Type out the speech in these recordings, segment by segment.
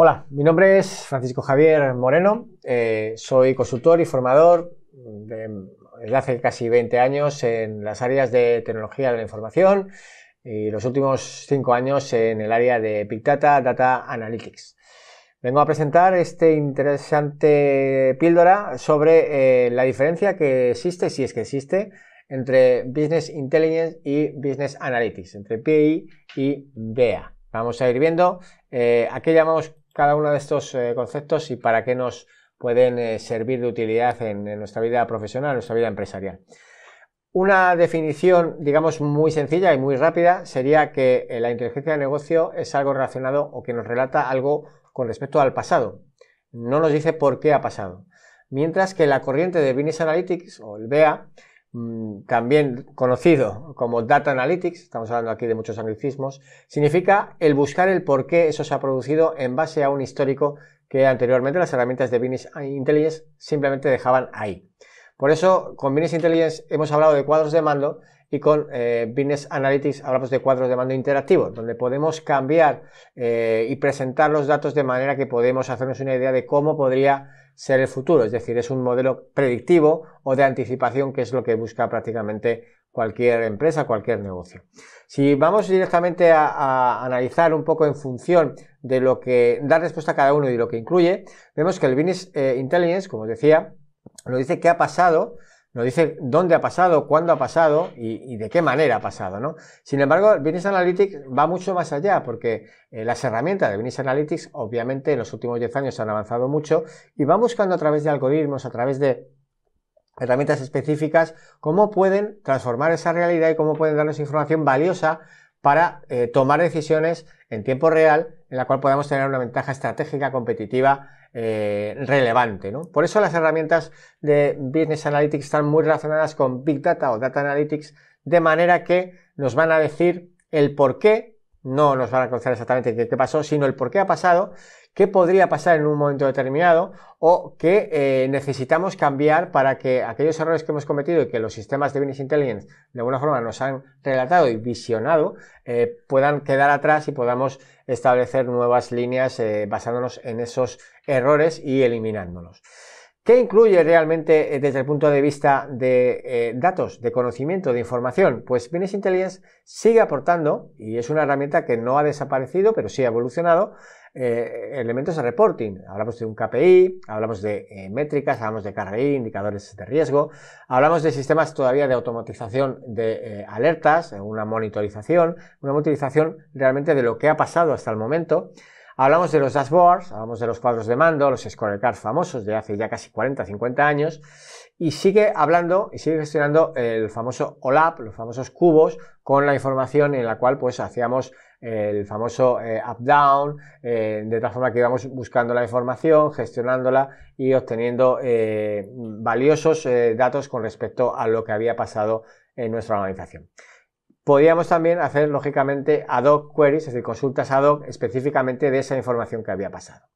Hola, mi nombre es Francisco Javier Moreno, eh, soy consultor y formador desde hace casi 20 años en las áreas de tecnología de la información y los últimos 5 años en el área de Big Data, Data Analytics. Vengo a presentar este interesante píldora sobre eh, la diferencia que existe, si es que existe, entre Business Intelligence y Business Analytics, entre PI y BA. Vamos a ir viendo eh, a qué llamamos cada uno de estos eh, conceptos y para qué nos pueden eh, servir de utilidad en, nuestra vida profesional, en nuestra vida empresarial. Una definición, digamos, muy sencilla y muy rápida sería que eh, la inteligencia de negocio es algo relacionado o que nos relata algo con respecto al pasado. No nos dice por qué ha pasado. Mientras que la corriente de Business Analytics o el BEA Mm, también conocido como Data Analytics, estamos hablando aquí de muchos anglicismos, significa el buscar el por qué eso se ha producido en base a un histórico que anteriormente las herramientas de Business Intelligence simplemente dejaban ahí. Por eso, con Business Intelligence hemos hablado de cuadros de mando y con eh, Business Analytics hablamos de cuadros de mando interactivos, donde podemos cambiar eh, y presentar los datos de manera que podemos hacernos una idea de cómo podría ser el futuro, es decir, es un modelo predictivo o de anticipación que es lo que busca prácticamente cualquier empresa, cualquier negocio. Si vamos directamente a, analizar un poco en función de lo que da respuesta a cada uno y lo que incluye, vemos que el Business eh, Intelligence, como decía, nos dice qué ha pasado nos dice dónde ha pasado, cuándo ha pasado y, de qué manera ha pasado. ¿no? Sin embargo, Business Analytics va mucho más allá porque eh, las herramientas de Business Analytics obviamente en los últimos 10 años han avanzado mucho y van buscando a través de algoritmos, a través de herramientas específicas, cómo pueden transformar esa realidad y cómo pueden darnos información valiosa para eh, tomar decisiones en tiempo real en la cual podamos tener una ventaja estratégica competitiva eh, relevante. Por eso las herramientas de Business Analytics están muy relacionadas con Big Data o Data Analytics, de manera que nos van a decir el por qué, no nos van a conocer exactamente qué, qué pasó, sino el por qué ha pasado qué podría pasar en un momento determinado o qué eh, necesitamos cambiar para que aquellos errores que hemos cometido y que los sistemas de Business Intelligence de alguna forma nos han relatado y visionado eh, puedan quedar atrás y podamos establecer nuevas líneas eh, basándonos en esos errores y eliminándolos. ¿Qué incluye realmente desde el punto de vista de datos, de conocimiento, de información? Pues Business Intelligence sigue aportando, y es una herramienta que no ha desaparecido, pero sí ha evolucionado, eh, elementos de reporting. Hablamos de un KPI, hablamos de eh, métricas, hablamos de KRI, indicadores de riesgo, hablamos de sistemas todavía de automatización de eh, alertas, una monitorización, una monitorización realmente de lo que ha pasado hasta el momento. Hablamos de los dashboards, hablamos de los cuadros de mando, los scorecards famosos de hace ya casi 40, 50 años, y sigue hablando y sigue gestionando el famoso OLAP, los famosos cubos, con la información en la cual pues hacíamos el famoso eh, up-down, eh, de tal forma que íbamos buscando la información, gestionándola y obteniendo eh, valiosos datos con respecto a lo que había pasado en nuestra organización. Podíamos también hacer, lógicamente, ad hoc queries, es decir, consultas ad hoc específicamente de esa información que había pasado.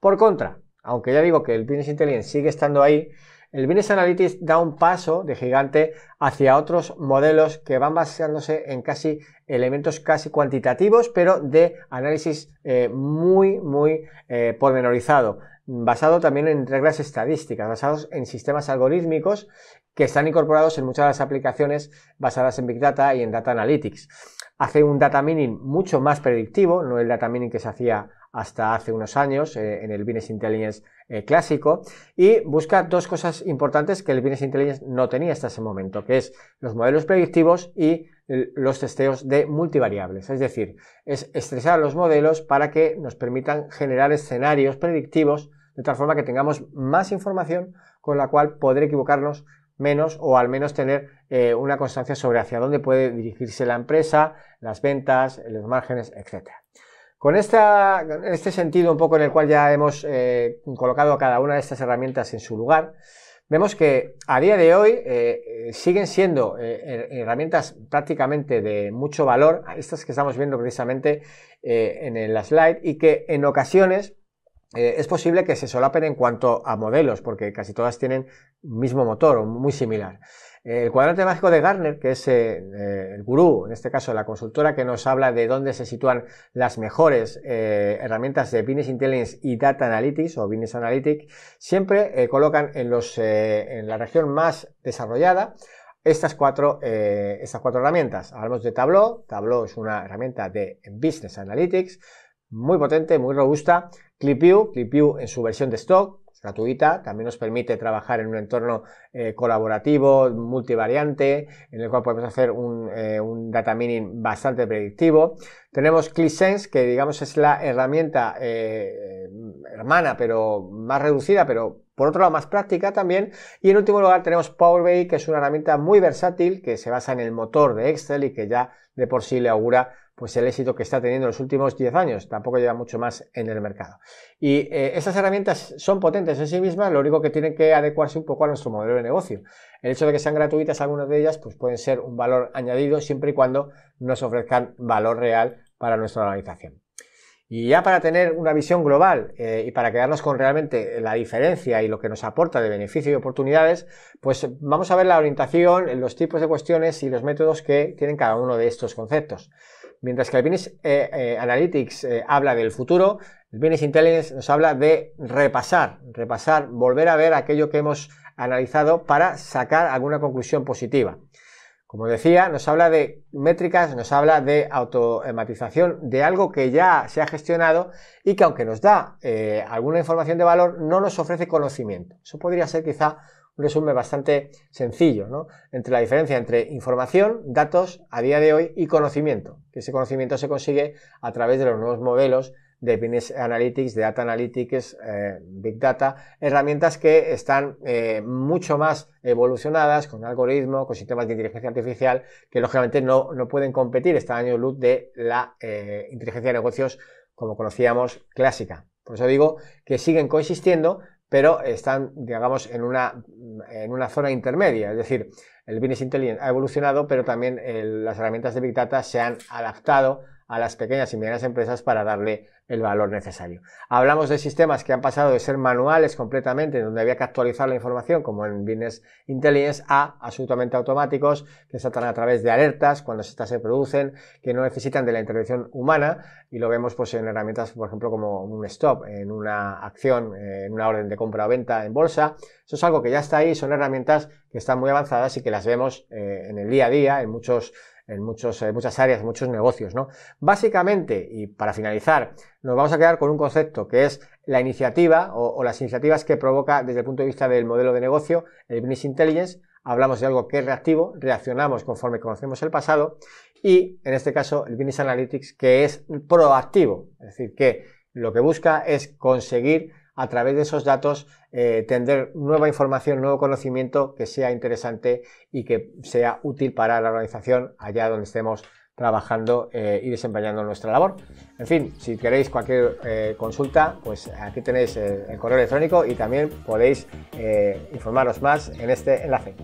Por contra, aunque ya digo que el Business Intelligence sigue estando ahí, el Business Analytics da un paso de gigante hacia otros modelos que van basándose en casi elementos casi cuantitativos, pero de análisis eh, muy, muy eh, pormenorizado basado también en reglas estadísticas, basados en sistemas algorítmicos que están incorporados en muchas de las aplicaciones basadas en Big Data y en Data Analytics. Hace un data mining mucho más predictivo, no el data mining que se hacía hasta hace unos años eh, en el Business Intelligence eh, clásico y busca dos cosas importantes que el Business Intelligence no tenía hasta ese momento, que es los modelos predictivos y los testeos de multivariables, es decir, es estresar los modelos para que nos permitan generar escenarios predictivos de tal forma que tengamos más información con la cual poder equivocarnos menos o al menos tener eh, una constancia sobre hacia dónde puede dirigirse la empresa, las ventas, los márgenes, etc. Con esta, este sentido un poco en el cual ya hemos eh, colocado cada una de estas herramientas en su lugar, vemos que a día de hoy eh, siguen siendo herramientas prácticamente de mucho valor, estas que estamos viendo precisamente en la slide, y que en ocasiones eh, es posible que se solapen en cuanto a modelos, porque casi todas tienen mismo motor o muy similar. Eh, el cuadrante mágico de Garner, que es eh, el gurú, en este caso la consultora que nos habla de dónde se sitúan las mejores herramientas de Business Intelligence y Data Analytics o Business Analytics, siempre colocan en, la región más desarrollada estas cuatro, estas cuatro herramientas. Hablamos de Tableau, Tableau es una herramienta de Business Analytics, muy potente, muy robusta. ClipView, ClipView en su versión de stock, gratuita, también nos permite trabajar en un entorno eh, colaborativo, multivariante, en el cual podemos hacer un, eh, data mining bastante predictivo. Tenemos Clisense, que digamos es la herramienta eh, hermana, pero más reducida, pero por otro lado más práctica también. Y en último lugar tenemos Power BI, que es una herramienta muy versátil, que se basa en el motor de Excel y que ya de por sí le augura pues el éxito que está teniendo en los últimos 10 años, tampoco lleva mucho más en el mercado. Y eh, estas herramientas son potentes en sí mismas, lo único que tienen que adecuarse un poco a nuestro modelo de negocio. El hecho de que sean gratuitas algunas de ellas, pues pueden ser un valor añadido siempre y cuando nos ofrezcan valor real para nuestra organización. Y ya para tener una visión global eh, y para quedarnos con realmente la diferencia y lo que nos aporta de beneficio y oportunidades, pues vamos a ver la orientación, los tipos de cuestiones y los métodos que tienen cada uno de estos conceptos. Mientras que el Business eh, eh, Analytics eh, habla del futuro, el Business Intelligence nos habla de repasar, repasar, volver a ver aquello que hemos analizado para sacar alguna conclusión positiva. Como decía, nos habla de métricas, nos habla de automatización, de algo que ya se ha gestionado y que aunque nos da eh, alguna información de valor, no nos ofrece conocimiento. Eso podría ser quizá un resumen bastante sencillo, ¿no? Entre la diferencia entre información, datos a día de hoy y conocimiento, que ese conocimiento se consigue a través de los nuevos modelos de Business Analytics, de Data Analytics, eh, Big Data, herramientas que están eh, mucho más evolucionadas con algoritmos, con sistemas de inteligencia artificial, que lógicamente no, no pueden competir, esta año luz de la eh, inteligencia de negocios como conocíamos clásica. Por eso digo que siguen coexistiendo, pero están, digamos, en una, en una zona intermedia. Es decir, el Business Intelligence ha evolucionado, pero también las herramientas de Big Data se han adaptado a las pequeñas y medianas empresas para darle el valor necesario. Hablamos de sistemas que han pasado de ser manuales completamente, donde había que actualizar la información, como en Business Intelligence, a absolutamente automáticos, que saltan a través de alertas cuando estas se producen, que no necesitan de la intervención humana, y lo vemos pues, en herramientas, por ejemplo, como un stop, en una acción, en una orden de compra o venta en bolsa. Eso es algo que ya está ahí, son herramientas que están muy avanzadas y que las vemos eh, en el día a día, en muchos en, muchos, muchas áreas, muchos negocios. ¿no? Básicamente, y para finalizar, nos vamos a quedar con un concepto que es la iniciativa o, o las iniciativas que provoca desde el punto de vista del modelo de negocio, el business intelligence, hablamos de algo que es reactivo, reaccionamos conforme conocemos el pasado y en este caso el Business Analytics que es proactivo, es decir, que lo que busca es conseguir a través de esos datos eh, tender nueva información, nuevo conocimiento que sea interesante y que sea útil para la organización allá donde estemos trabajando eh, y desempeñando nuestra labor. En fin, si queréis cualquier eh, consulta, pues aquí tenéis el correo electrónico y también podéis informaros más en este enlace.